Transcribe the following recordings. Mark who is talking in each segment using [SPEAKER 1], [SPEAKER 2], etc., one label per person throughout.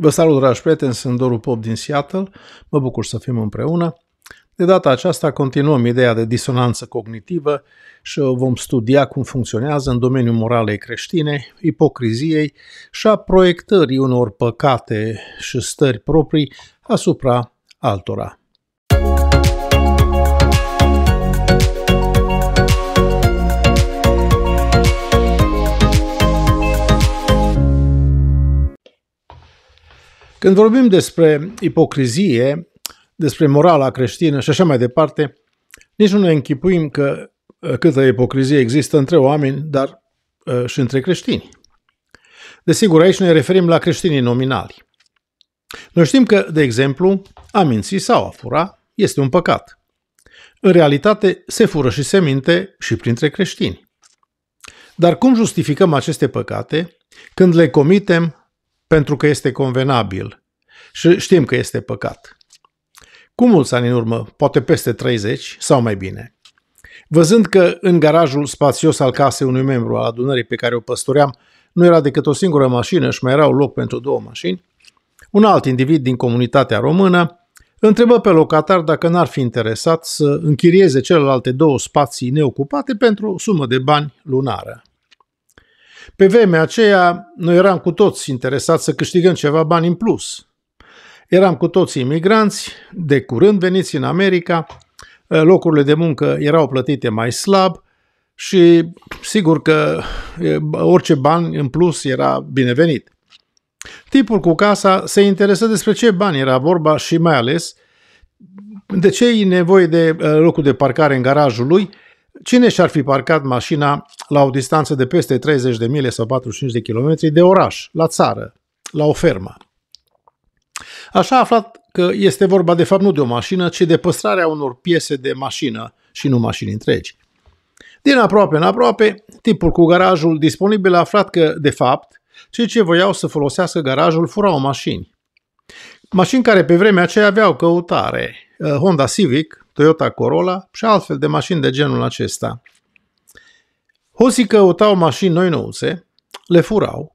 [SPEAKER 1] Vă salut, dragi prieteni, sunt Doru Pop din Seattle. Mă bucur să fim împreună. De data aceasta continuăm ideea de disonanță cognitivă și vom studia cum funcționează în domeniul moralei creștine, ipocriziei și a proiectării unor păcate și stări proprii asupra altora. Când vorbim despre ipocrizie, despre morala creștină și așa mai departe, nici nu ne închipuim că uh, câtă ipocrizie există între oameni, dar uh, și între creștini. Desigur, aici ne referim la creștinii nominali. Noi știm că, de exemplu, a minți sau a fura este un păcat. În realitate, se fură și se minte și printre creștini. Dar cum justificăm aceste păcate când le comitem pentru că este convenabil și știm că este păcat. Cu mulți ani în urmă, poate peste 30 sau mai bine, văzând că în garajul spațios al casei unui membru al adunării pe care o păstoream nu era decât o singură mașină și mai erau loc pentru două mașini, un alt individ din comunitatea română întrebă pe locatar dacă n-ar fi interesat să închirieze celelalte două spații neocupate pentru o sumă de bani lunară. Pe vremea aceea, noi eram cu toți interesați să câștigăm ceva bani în plus. Eram cu toți imigranți, de curând veniți în America, eh, locurile de muncă erau plătite mai slab și sigur că eh, orice bani în plus era binevenit. Tipul cu casa se interesă despre ce bani era vorba și mai ales de ce e nevoie de eh, locul de parcare în garajul lui – Cine și-ar fi parcat mașina la o distanță de peste 30 de mile sau 45 de kilometri de oraș, la țară, la o fermă? Așa a aflat că este vorba de fapt nu de o mașină, ci de păstrarea unor piese de mașină și nu mașini întregi. Din aproape în aproape, tipul cu garajul disponibil a aflat că, de fapt, cei ce voiau să folosească garajul furau mașini. Mașini care pe vremea aceea aveau căutare. Uh, Honda Civic, Toyota Corolla și altfel de mașini de genul acesta. Hoții căutau mașini noi nouțe, le furau,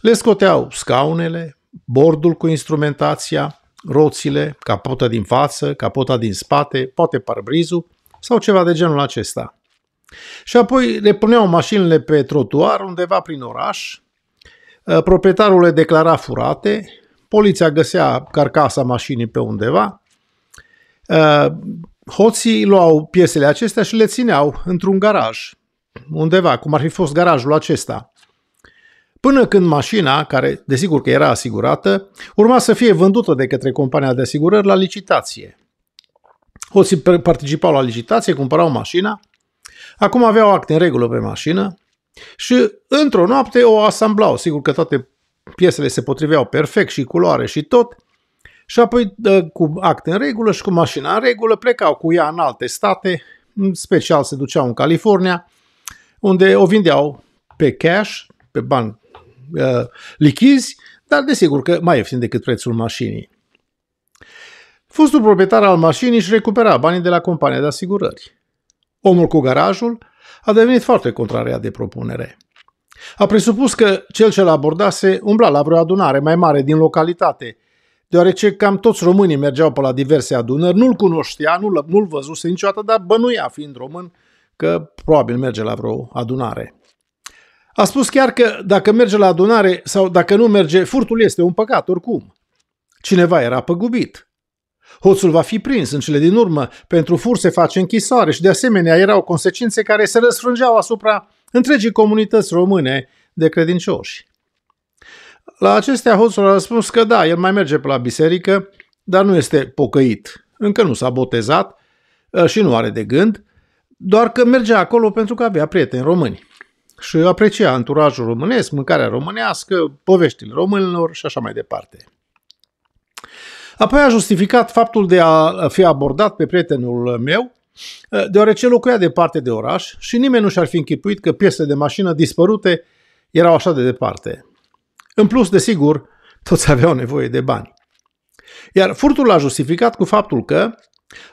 [SPEAKER 1] le scoteau scaunele, bordul cu instrumentația, roțile, capota din față, capota din spate, poate parbrizul sau ceva de genul acesta. Și apoi le puneau mașinile pe trotuar undeva prin oraș, ă, proprietarul le declara furate, poliția găsea carcasa mașinii pe undeva, ă, hoții luau piesele acestea și le țineau într-un garaj, undeva, cum ar fi fost garajul acesta. Până când mașina, care desigur că era asigurată, urma să fie vândută de către compania de asigurări la licitație. Hoții participau la licitație, cumpărau mașina, acum aveau acte în regulă pe mașină și într-o noapte o asamblau. Sigur că toate piesele se potriveau perfect și culoare și tot – și apoi, cu act în regulă și cu mașina în regulă, plecau cu ea în alte state, în special se duceau în California, unde o vindeau pe cash, pe bani uh, lichizi, dar desigur că mai ieftin decât prețul mașinii. Fostul proprietar al mașinii își recupera banii de la compania de asigurări. Omul cu garajul a devenit foarte contrariat de propunere. A presupus că cel ce l abordase umbla la vreo adunare mai mare din localitate – deoarece cam toți românii mergeau pe la diverse adunări, nu-l cunoștea, nu-l, nu-l văzuse niciodată, dar bănuia fiind român că probabil merge la vreo adunare. A spus chiar că dacă merge la adunare sau dacă nu merge, furtul este un păcat oricum. Cineva era păgubit. Hoțul va fi prins în cele din urmă, pentru fur se face închisoare și de asemenea erau consecințe care se răsfrângeau asupra întregii comunități române de credincioși. La acestea hoțul a răspuns că da, el mai merge pe la biserică, dar nu este pocăit. Încă nu s-a botezat uh, și nu are de gând, doar că mergea acolo pentru că avea prieteni români și aprecia anturajul românesc, mâncarea românească, poveștile românilor și așa mai departe. Apoi a justificat faptul de a fi abordat pe prietenul meu, uh, deoarece locuia departe de oraș și nimeni nu și-ar fi închipuit că piese de mașină dispărute erau așa de departe. În plus, desigur, toți aveau nevoie de bani. Iar furtul a justificat cu faptul că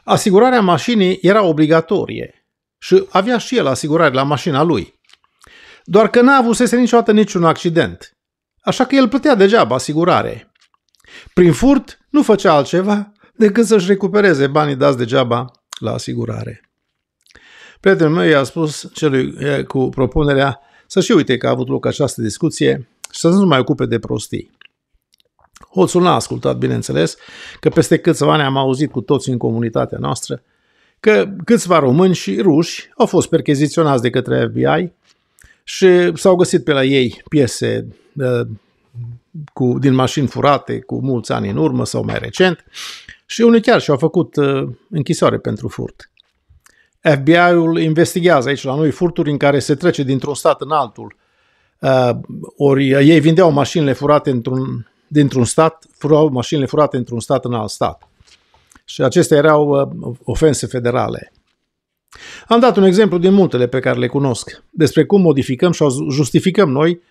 [SPEAKER 1] asigurarea mașinii era obligatorie și avea și el asigurare la mașina lui. Doar că n-a avusese niciodată niciun accident, așa că el plătea degeaba asigurare. Prin furt nu făcea altceva decât să-și recupereze banii dați degeaba la asigurare. Prietenul meu i-a spus celui eh, cu propunerea să și uite că a avut loc această discuție și să nu mai ocupe de prostii. Hoțul n-a ascultat, bineînțeles, că peste câțiva ani am auzit cu toți în comunitatea noastră că câțiva români și ruși au fost percheziționați de către FBI și s-au găsit pe la ei piese uh, cu, din mașini furate cu mulți ani în urmă sau mai recent și unii chiar și-au făcut uh, închisoare pentru furt. FBI-ul investigează aici la noi furturi în care se trece dintr-un stat în altul Uh, ori ei vindeau mașinile furate într-un, dintr-un stat, furau mașinile furate într-un stat în alt stat. Și acestea erau uh, ofense federale. Am dat un exemplu din multele pe care le cunosc, despre cum modificăm și justificăm noi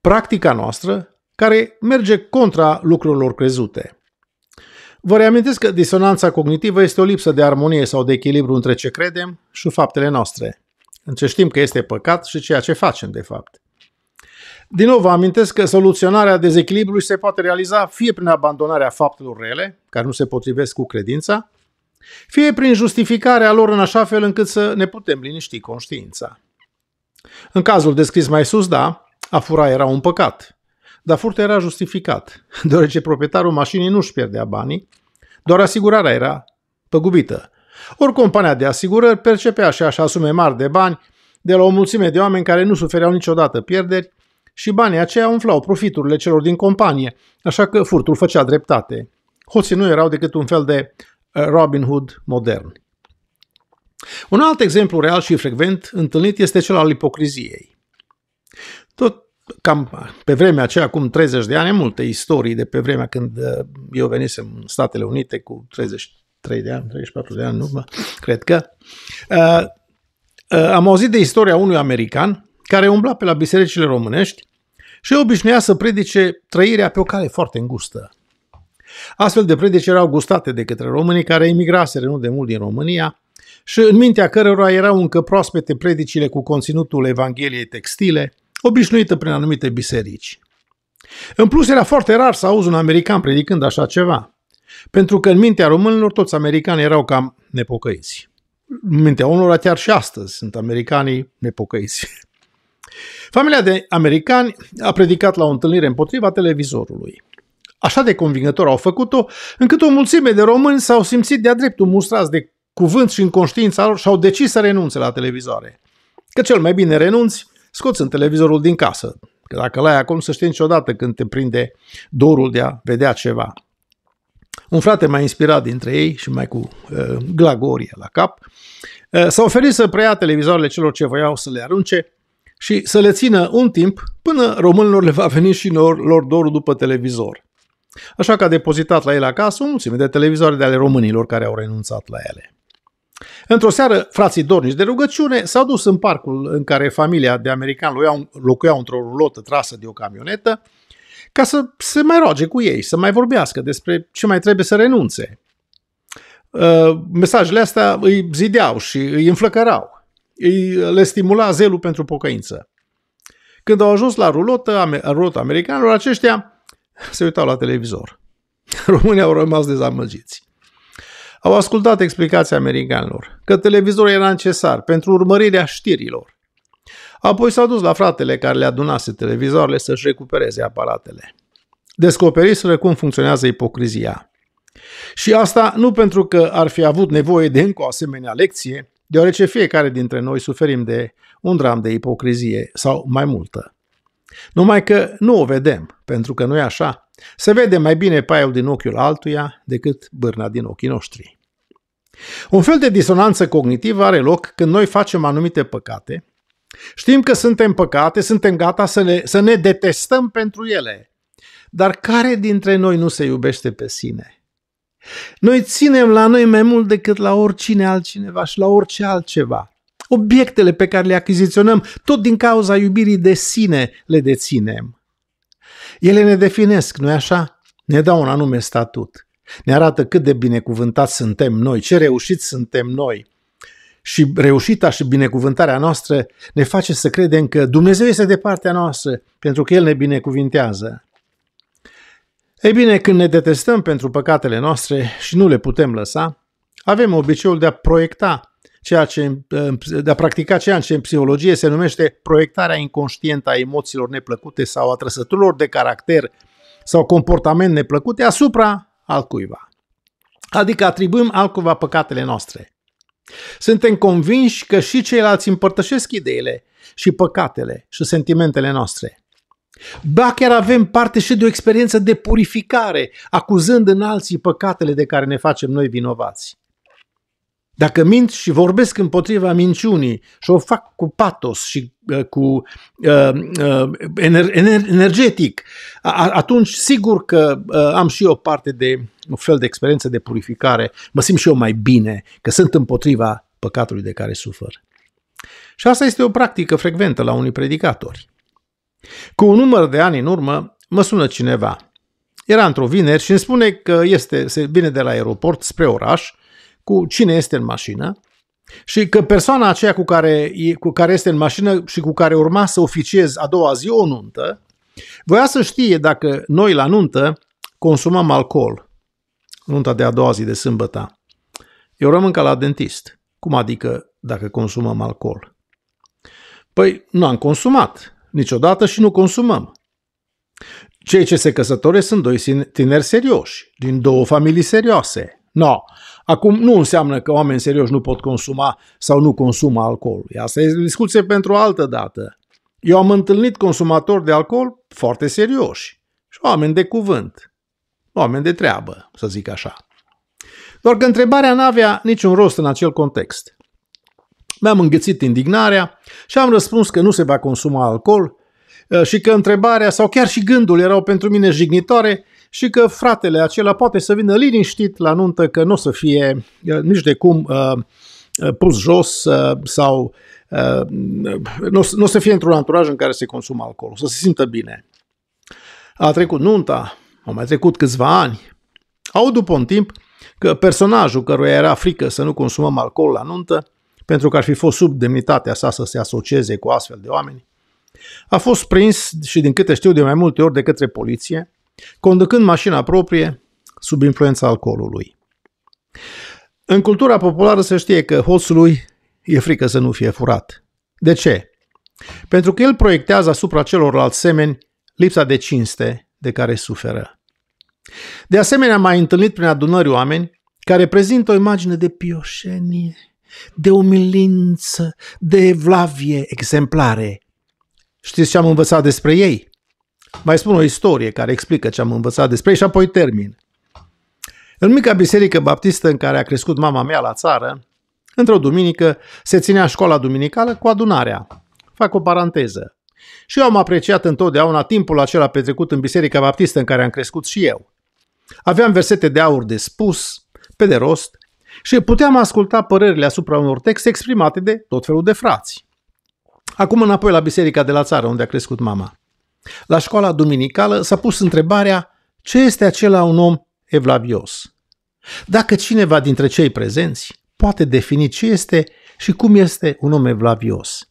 [SPEAKER 1] practica noastră care merge contra lucrurilor crezute. Vă reamintesc că disonanța cognitivă este o lipsă de armonie sau de echilibru între ce credem și faptele noastre, în ce știm că este păcat și ceea ce facem de fapt. Din nou vă amintesc că soluționarea dezechilibrului se poate realiza fie prin abandonarea faptelor rele, care nu se potrivesc cu credința, fie prin justificarea lor în așa fel încât să ne putem liniști conștiința. În cazul descris mai sus, da, a fura era un păcat, dar furtul era justificat, deoarece proprietarul mașinii nu își pierdea banii, doar asigurarea era păgubită. Ori compania de asigurări percepea și așa sume mari de bani de la o mulțime de oameni care nu sufereau niciodată pierderi și banii aceia umflau profiturile celor din companie, așa că furtul făcea dreptate. Hoții nu erau decât un fel de eh, Robin Hood modern. Un alt exemplu real și frecvent întâlnit este cel al ipocriziei. Tot cam pe vremea aceea, acum 30 de ani, multe istorii de pe vremea când eh, eu venisem în Statele Unite cu 33 de ani, 34 de ani, nu mă, cred că, eh, am auzit de istoria unui american care umbla pe la bisericile românești și obișnuia să predice trăirea pe o cale foarte îngustă. Astfel de predici erau gustate de către românii care emigraseră nu de mult din România și în mintea cărora erau încă proaspete predicile cu conținutul Evangheliei textile, obișnuită prin anumite biserici. În plus, era foarte rar să auzi un american predicând așa ceva, pentru că în mintea românilor toți americanii erau cam nepocăiți. În mintea unora chiar și astăzi sunt americanii nepocăiți. Familia de americani a predicat la o întâlnire împotriva televizorului. Așa de convingător au făcut-o, încât o mulțime de români s-au simțit de-a dreptul mustrați de cuvânt și în conștiința lor și-au decis să renunțe la televizoare. Că cel mai bine renunți în televizorul din casă. Că dacă l-ai acum să știi niciodată când te prinde dorul de a vedea ceva. Un frate mai inspirat dintre ei și mai cu uh, glagorie la cap, uh, s-a oferit să preia televizoarele celor ce voiau să le arunce, și să le țină un timp până românilor le va veni și lor lor dorul după televizor. Așa că a depozitat la el acasă o mulțime de televizoare de ale românilor care au renunțat la ele. Într-o seară, frații dornici de rugăciune s-au dus în parcul în care familia de americani locuia într-o rulotă trasă de o camionetă ca să se mai roage cu ei, să mai vorbească despre ce mai trebuie să renunțe. Uh, mesajele astea îi zideau și îi înflăcărau îi, le stimula zelul pentru pocăință. Când au ajuns la rulotă, rulotă americanilor, aceștia se uitau la televizor. Românii au rămas dezamăgiți. Au ascultat explicația americanilor că televizorul era necesar pentru urmărirea știrilor. Apoi s-au dus la fratele care le adunase televizoarele să-și recupereze aparatele. Descoperiseră cum funcționează ipocrizia. Și asta nu pentru că ar fi avut nevoie de încă o asemenea lecție, deoarece fiecare dintre noi suferim de un dram de ipocrizie sau mai multă. Numai că nu o vedem, pentru că nu e așa. Se vede mai bine paiul din ochiul altuia decât bârna din ochii noștri. Un fel de disonanță cognitivă are loc când noi facem anumite păcate. Știm că suntem păcate, suntem gata să, le, să ne detestăm pentru ele. Dar care dintre noi nu se iubește pe sine? Noi ținem la noi mai mult decât la oricine altcineva și la orice altceva. Obiectele pe care le achiziționăm, tot din cauza iubirii de sine, le deținem. Ele ne definesc, nu-i așa? Ne dau un anume statut. Ne arată cât de binecuvântați suntem noi, ce reușiți suntem noi. Și reușita și binecuvântarea noastră ne face să credem că Dumnezeu este de partea noastră, pentru că El ne binecuvintează. Ei bine, când ne detestăm pentru păcatele noastre și nu le putem lăsa, avem obiceiul de a proiecta ceea ce, de a practica ceea ce în psihologie se numește proiectarea inconștientă a emoțiilor neplăcute sau a trăsăturilor de caracter sau comportament neplăcute asupra altcuiva. Adică atribuim altcuiva păcatele noastre. Suntem convinși că și ceilalți împărtășesc ideile și păcatele și sentimentele noastre. Ba chiar avem parte și de o experiență de purificare, acuzând în alții păcatele de care ne facem noi vinovați. Dacă mint și vorbesc împotriva minciunii și o fac cu patos și uh, cu uh, uh, energetic, atunci sigur că am și eu parte de un fel de experiență de purificare, mă simt și eu mai bine că sunt împotriva păcatului de care sufăr. Și asta este o practică frecventă la unii predicatori. Cu un număr de ani în urmă, mă sună cineva. Era într-o vineri și îmi spune că este, se vine de la aeroport spre oraș, cu cine este în mașină, și că persoana aceea cu care, cu care este în mașină și cu care urma să oficiez a doua zi o nuntă, voia să știe dacă noi la nuntă consumam alcool. Nunta de a doua zi de sâmbătă. Eu rămân ca la dentist. Cum adică dacă consumăm alcool? Păi nu am consumat niciodată și nu consumăm. Cei ce se căsătoresc sunt doi tineri serioși, din două familii serioase. No, acum nu înseamnă că oameni serioși nu pot consuma sau nu consumă alcool. Asta e discuție pentru o altă dată. Eu am întâlnit consumatori de alcool foarte serioși și oameni de cuvânt, oameni de treabă, să zic așa. Doar că întrebarea n-avea niciun rost în acel context. Mi-am înghețit indignarea și am răspuns că nu se va consuma alcool eh, și că întrebarea sau chiar și gândul erau pentru mine jignitoare și că fratele acela poate să vină liniștit la nuntă, că nu o să fie eh, nici de cum eh, pus jos sau nu o să fie într-un anturaj în care se consumă alcool, să se simtă bine. A trecut nunta, au mai trecut câțiva ani. Au după un timp că personajul căruia era frică să nu consumăm alcool la nuntă pentru că ar fi fost sub demnitatea sa să se asocieze cu astfel de oameni, a fost prins și din câte știu de mai multe ori de către poliție, conducând mașina proprie sub influența alcoolului. În cultura populară se știe că hoțului e frică să nu fie furat. De ce? Pentru că el proiectează asupra celorlalți semeni lipsa de cinste de care suferă. De asemenea, m-a întâlnit prin adunări oameni care prezintă o imagine de pioșenie de umilință, de evlavie exemplare. Știți ce am învățat despre ei? Mai spun o istorie care explică ce am învățat despre ei și apoi termin. În mica biserică baptistă în care a crescut mama mea la țară, într-o duminică se ținea școala duminicală cu adunarea. Fac o paranteză. Și eu am apreciat întotdeauna timpul acela petrecut în biserica baptistă în care am crescut și eu. Aveam versete de aur de spus, pe de rost, și puteam asculta părerile asupra unor texte exprimate de tot felul de frați. Acum înapoi la biserica de la țară unde a crescut mama. La școala duminicală s-a pus întrebarea ce este acela un om evlavios. Dacă cineva dintre cei prezenți poate defini ce este și cum este un om evlavios.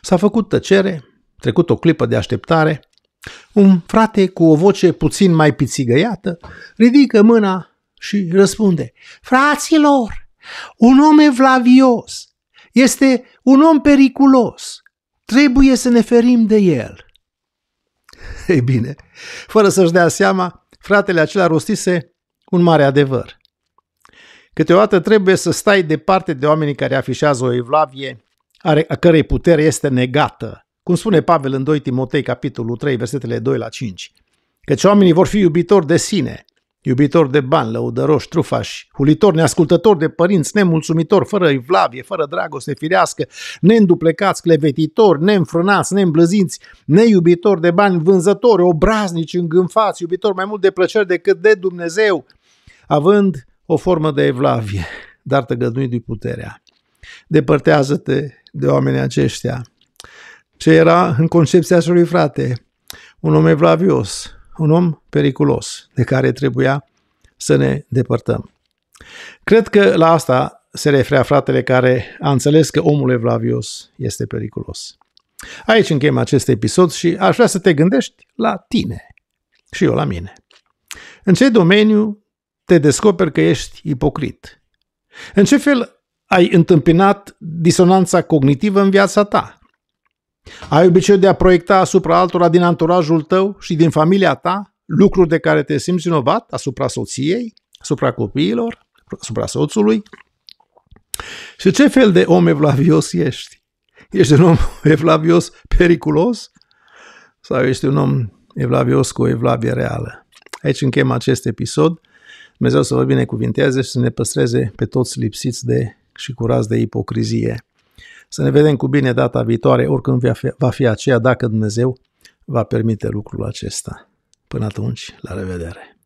[SPEAKER 1] S-a făcut tăcere, trecut o clipă de așteptare, un frate cu o voce puțin mai pițigăiată ridică mâna și răspunde, fraților, un om evlavios este un om periculos, trebuie să ne ferim de el. Ei bine, fără să-și dea seama, fratele acela rostise un mare adevăr. Câteodată trebuie să stai departe de oamenii care afișează o evlavie a cărei putere este negată, cum spune Pavel în 2 Timotei capitolul 3, versetele 2 la 5. Căci oamenii vor fi iubitori de sine, iubitor de bani, lăudăroși, trufași, hulitor, neascultător de părinți, nemulțumitor, fără evlavie, fără dragoste firească, neînduplecați, clevetitor, neînfrânați, neîmblăzinți, neiubitor de bani, vânzători, obraznici, îngânfați, iubitor mai mult de plăceri decât de Dumnezeu, având o formă de evlavie, dar tăgăduit de puterea. Depărtează-te de oamenii aceștia. Ce era în concepția celui frate? Un om evlavios, un om periculos de care trebuia să ne depărtăm. Cred că la asta se referea fratele care a înțeles că omul Evlavios este periculos. Aici încheiem acest episod și aș vrea să te gândești la tine și eu la mine. În ce domeniu te descoperi că ești ipocrit? În ce fel ai întâmpinat disonanța cognitivă în viața ta? Ai obiceiul de a proiecta asupra altora din anturajul tău și din familia ta lucruri de care te simți vinovat asupra soției, asupra copiilor, asupra soțului? Și ce fel de om evlavios ești? Ești un om evlavios periculos? Sau ești un om evlavios cu o evlavie reală? Aici încheiem acest episod. Dumnezeu să vă binecuvinteze și să ne păstreze pe toți lipsiți de și curați de ipocrizie. Să ne vedem cu bine data viitoare, oricând va fi, va fi aceea, dacă Dumnezeu va permite lucrul acesta. Până atunci, la revedere!